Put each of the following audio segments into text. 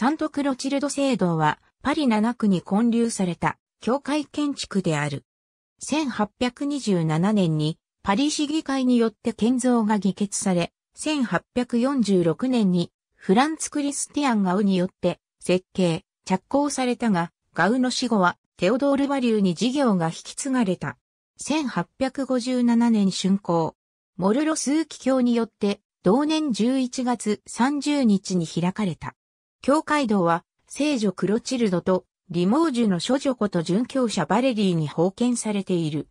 サントクロチルド聖堂は、パリ7区に建立された、教会建築である。1827年に、パリ市議会によって建造が議決され、1846年に、フランツ・クリスティアン・ガウによって、設計、着工されたが、ガウの死後は、テオドール・バリューに事業が引き継がれた。1857年春行、モルロスーキ教によって、同年11月30日に開かれた。教会道は、聖女クロチルドと、リモージュの諸女こと殉教者バレリーに封建されている。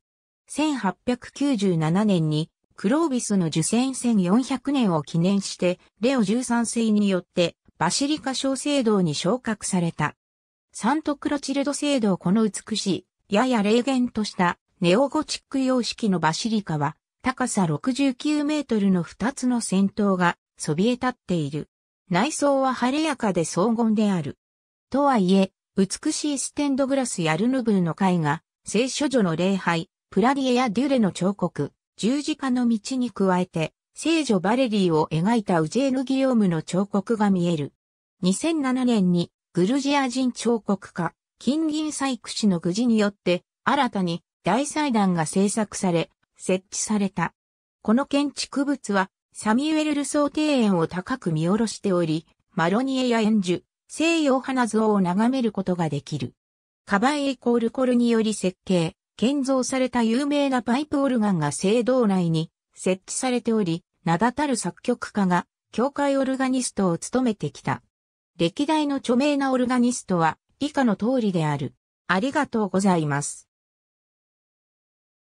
1897年に、クロービスの受選1400年を記念して、レオ13世によって、バシリカ小聖堂に昇格された。サントクロチルド聖堂この美しい、やや霊言としたネオゴチック様式のバシリカは、高さ69メートルの2つの戦闘がそびえ立っている。内装は晴れやかで荘厳である。とはいえ、美しいステンドグラスやルヌブルの絵画、聖書女の礼拝、プラリエやデュレの彫刻、十字架の道に加えて、聖女バレリーを描いたウジェーヌ・ギヨームの彫刻が見える。2007年にグルジア人彫刻家、金銀採掘師の愚事によって、新たに大祭壇が制作され、設置された。この建築物はサミュエル・ルソー庭園を高く見下ろしており、マロニエや園樹、西洋花像を眺めることができる。カバエイコールコルにより設計、建造された有名なパイプオルガンが聖堂内に設置されており、名だたる作曲家が教会オルガニストを務めてきた。歴代の著名なオルガニストは以下の通りである。ありがとうございます。